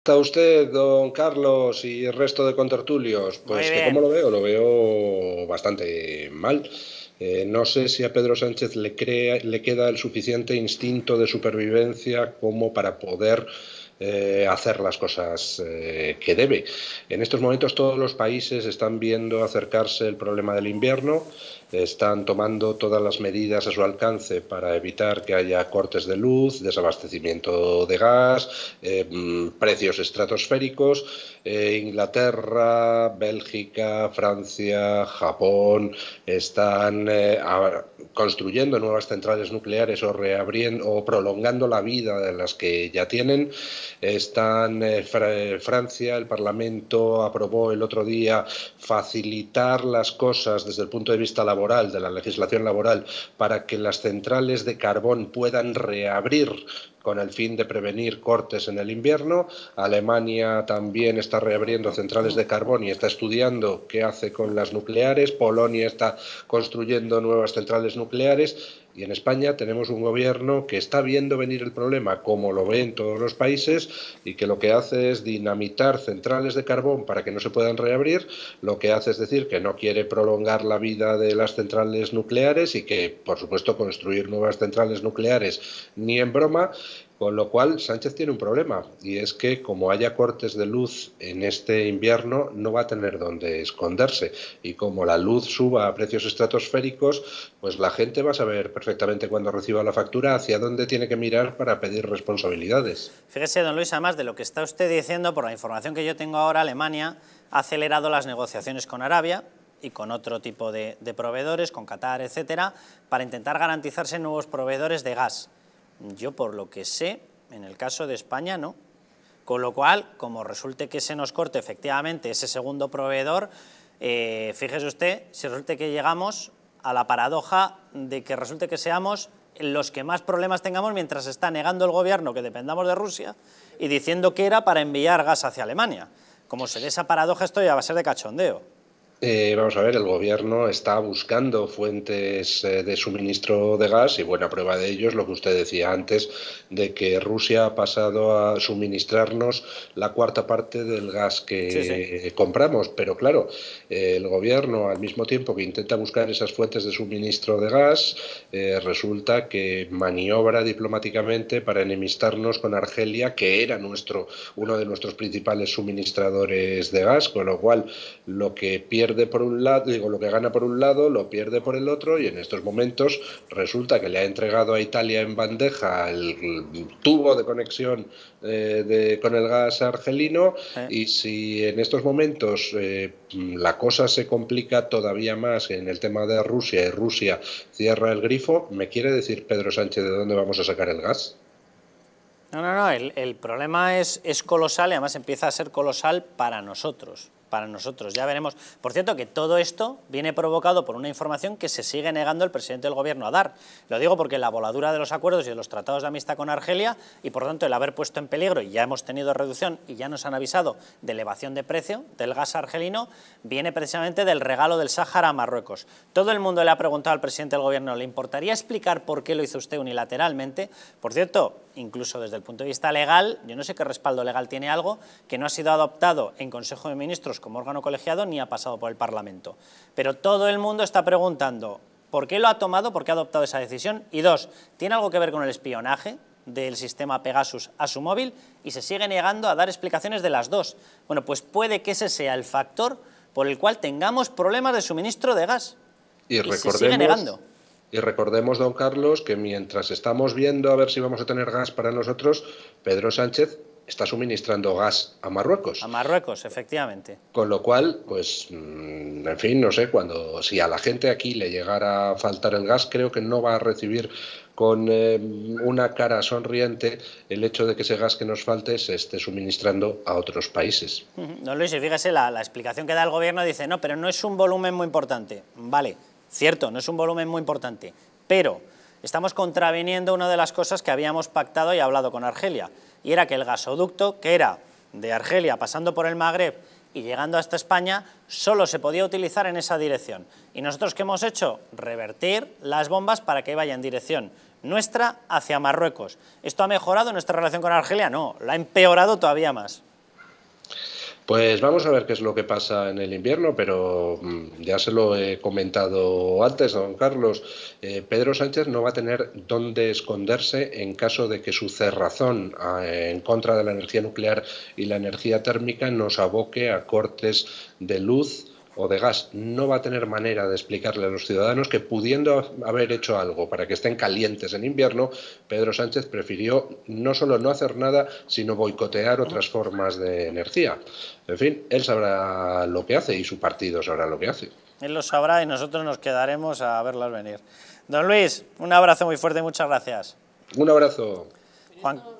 está usted, don Carlos y el resto de contertulios? Pues que como lo veo, lo veo bastante mal. Eh, no sé si a Pedro Sánchez le, le queda el suficiente instinto de supervivencia como para poder eh, hacer las cosas eh, que debe. En estos momentos todos los países están viendo acercarse el problema del invierno, están tomando todas las medidas a su alcance para evitar que haya cortes de luz, desabastecimiento de gas, eh, mm, precios estratosféricos. Inglaterra, Bélgica, Francia, Japón están construyendo nuevas centrales nucleares o, reabriendo, o prolongando la vida de las que ya tienen. Están en eh, eh, Francia, el Parlamento aprobó el otro día facilitar las cosas desde el punto de vista laboral, de la legislación laboral, para que las centrales de carbón puedan reabrir con el fin de prevenir cortes en el invierno. Alemania también está reabriendo centrales de carbón y está estudiando qué hace con las nucleares. Polonia está construyendo nuevas centrales nucleares. Y en España tenemos un gobierno que está viendo venir el problema, como lo ven todos los países, y que lo que hace es dinamitar centrales de carbón para que no se puedan reabrir. Lo que hace es decir que no quiere prolongar la vida de las centrales nucleares y que, por supuesto, construir nuevas centrales nucleares ni en broma. Con lo cual, Sánchez tiene un problema y es que como haya cortes de luz en este invierno, no va a tener dónde esconderse. Y como la luz suba a precios estratosféricos, pues la gente va a saber perfectamente cuando reciba la factura hacia dónde tiene que mirar para pedir responsabilidades. Fíjese, don Luis, además de lo que está usted diciendo, por la información que yo tengo ahora, Alemania ha acelerado las negociaciones con Arabia, y con otro tipo de, de, proveedores, con Qatar, etcétera, para intentar garantizarse nuevos proveedores de gas. Yo por lo que sé, en el caso de España no. Con lo cual, como resulte que se nos corte efectivamente ese segundo proveedor, eh, fíjese usted, si resulte que llegamos a la paradoja de que resulte que seamos los que más problemas tengamos mientras está negando el gobierno que dependamos de Rusia y diciendo que era para enviar gas hacia Alemania. Como se dé esa paradoja, esto ya va a ser de cachondeo. Eh, vamos a ver, el gobierno está buscando fuentes eh, de suministro de gas y buena prueba de ello es lo que usted decía antes, de que Rusia ha pasado a suministrarnos la cuarta parte del gas que compramos. Pero claro, eh, el gobierno al mismo tiempo que intenta buscar esas fuentes de suministro de gas, resulta que maniobra diplomáticamente para enemistarnos con Argelia, que era nuestro, uno de nuestros principales suministradores de gas, con lo cual lo que pierde por un lado, digo, lo que gana por un lado, lo pierde por el otro, y en estos momentos resulta que le ha entregado a Italia en bandeja el tubo de conexión eh, de, con el gas argelino, y si en estos momentos eh, la cosa se complica todavía más en el tema de Rusia y Rusia cierra el grifo, ¿me quiere decir Pedro Sánchez de dónde vamos a sacar el gas? No, no, no, el, el problema es, es colosal y además empieza a ser colosal para nosotros para nosotros. Ya veremos. Por cierto, que todo esto viene provocado por una información que se sigue negando el presidente del gobierno a dar. Lo digo porque la voladura de los acuerdos y de los tratados de amistad con Argelia y por tanto el haber puesto en peligro, y ya hemos tenido reducción y ya nos han avisado de elevación de precio del gas argelino, viene precisamente del regalo del Sáhara a Marruecos. Todo el mundo le ha preguntado al presidente del gobierno, ¿le importaría explicar por qué lo hizo usted unilateralmente? Por cierto, incluso desde el punto de vista legal, yo no sé qué respaldo legal tiene algo que no ha sido adoptado en Consejo de Ministros como órgano colegiado ni ha pasado por el Parlamento. Pero todo el mundo está preguntando por qué lo ha tomado, por qué ha adoptado esa decisión. Y dos, ¿tiene algo que ver con el espionaje? del sistema Pegasus a su móvil y se sigue negando a dar explicaciones de las dos. Bueno, pues puede que ese sea el factor por el cual tengamos problemas de suministro de gas. Y, y sigue negando. Y recordemos, don Carlos, que mientras estamos viendo a ver si vamos a tener gas para nosotros, Pedro Sánchez está suministrando gas a Marruecos. A Marruecos, efectivamente. Con lo cual, pues, mm, en fin, no sé, cuando si a la gente aquí le llegara a faltar el gas, creo que no va a recibir con eh, una cara sonriente el hecho de que ese gas que nos falte se esté suministrando a otros países. Don Luis, y fíjese, la, la explicación que da el gobierno dice, no, pero no es un volumen muy importante. Vale, cierto, no es un volumen muy importante, pero estamos contraviniendo una de las cosas que habíamos pactado y hablado con Argelia, y era que el gasoducto, que era de Argelia pasando por el Magreb y llegando hasta España, solo se podía utilizar en esa dirección. ¿Y nosotros qué hemos hecho? Revertir las bombas para que vaya en dirección nuestra hacia Marruecos. ¿Esto ha mejorado nuestra relación con Argelia? No, la ha empeorado todavía más. Pues vamos a ver qué es lo que pasa en el invierno, pero mm, ya se lo he comentado antes, don Carlos. Eh, Pedro Sánchez no va a tener dónde esconderse en caso de que su cerrazón ah, en contra de la energía nuclear y la energía térmica nos aboque a cortes de luz, o de gas no va a tener manera de explicarle a los ciudadanos que pudiendo haber hecho algo para que estén calientes en invierno, Pedro Sánchez prefirió no solo no hacer nada, sino boicotear otras formas de energía. En fin, él sabrá lo que hace y su partido sabrá lo que hace. Él lo sabrá y nosotros nos quedaremos a verlas venir. Don Luis, un abrazo muy fuerte, y muchas gracias. Un abrazo. Juan,